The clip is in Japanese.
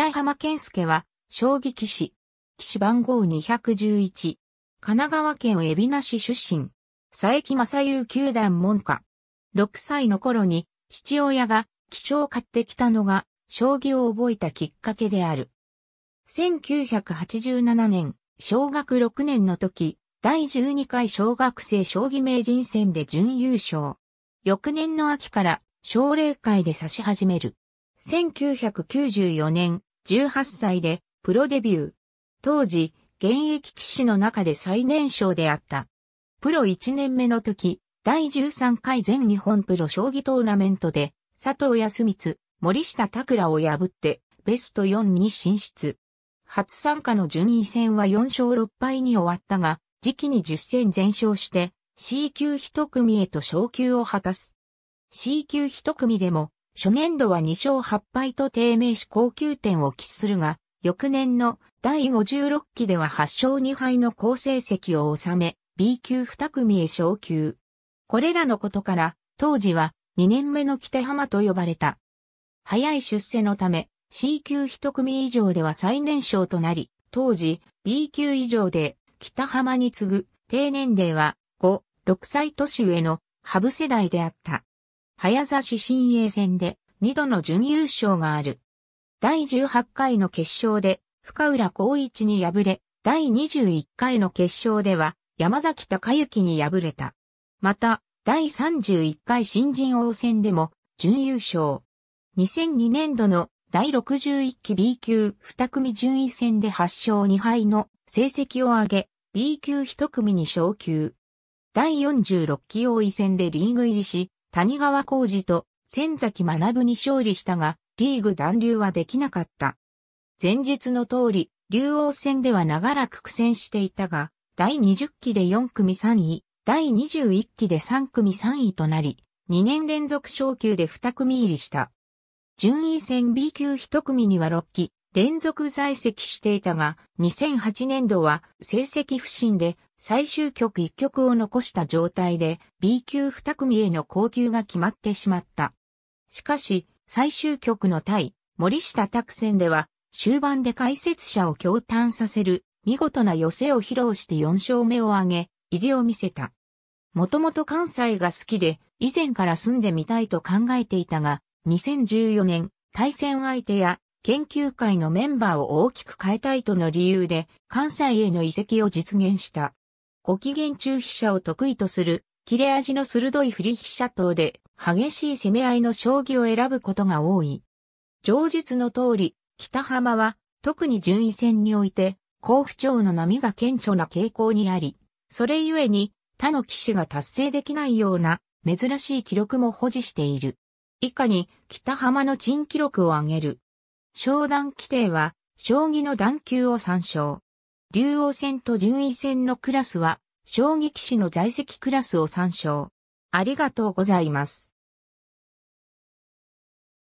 北浜健介は、将棋騎士。騎士番号211。神奈川県海老名市出身。佐伯正雄球団門下。6歳の頃に、父親が、騎士を買ってきたのが、将棋を覚えたきっかけである。1987年、小学6年の時、第12回小学生将棋名人戦で準優勝。翌年の秋から、奨励会で指し始める。1994年、18歳でプロデビュー。当時、現役騎士の中で最年少であった。プロ1年目の時、第13回全日本プロ将棋トーナメントで、佐藤康光、森下拓らを破って、ベスト4に進出。初参加の順位戦は4勝6敗に終わったが、時期に10戦全勝して、C 級一組へと昇級を果たす。C 級一組でも、初年度は2勝8敗と低迷し高級点を喫するが、翌年の第56期では8勝2敗の好成績を収め、B 級2組へ昇級。これらのことから、当時は2年目の北浜と呼ばれた。早い出世のため、C 級1組以上では最年少となり、当時 B 級以上で北浜に次ぐ低年齢は5、6歳年上のハブ世代であった。早指し新鋭戦で2度の準優勝がある。第18回の決勝で深浦光一に敗れ、第21回の決勝では山崎隆之に敗れた。また、第31回新人王戦でも準優勝。2002年度の第61期 B 級2組順位戦で8勝2敗の成績を上げ、B 級1組に昇級。第46期王位戦でリーグ入りし、谷川浩二と千崎学に勝利したが、リーグ断流はできなかった。前日の通り、竜王戦では長らく苦戦していたが、第20期で4組3位、第21期で3組3位となり、2年連続昇級で2組入りした。順位戦 B 級1組には6期、連続在籍していたが、2008年度は成績不振で最終曲1曲を残した状態で B 級2組への降級が決まってしまった。しかし、最終局の対森下拓戦では終盤で解説者を驚嘆させる見事な寄せを披露して4勝目を挙げ、意地を見せた。もともと関西が好きで、以前から住んでみたいと考えていたが、2014年、対戦相手や研究会のメンバーを大きく変えたいとの理由で、関西への移籍を実現した。ご機嫌中飛車を得意とする、切れ味の鋭い振り飛車等で、激しい攻め合いの将棋を選ぶことが多い。上述の通り、北浜は、特に順位戦において、好不調の波が顕著な傾向にあり、それゆえに、他の騎士が達成できないような、珍しい記録も保持している。以下に、北浜の珍記録を挙げる。商談規定は、将棋の段級を参照。竜王戦と順位戦のクラスは、将棋棋士の在籍クラスを参照。ありがとうございます。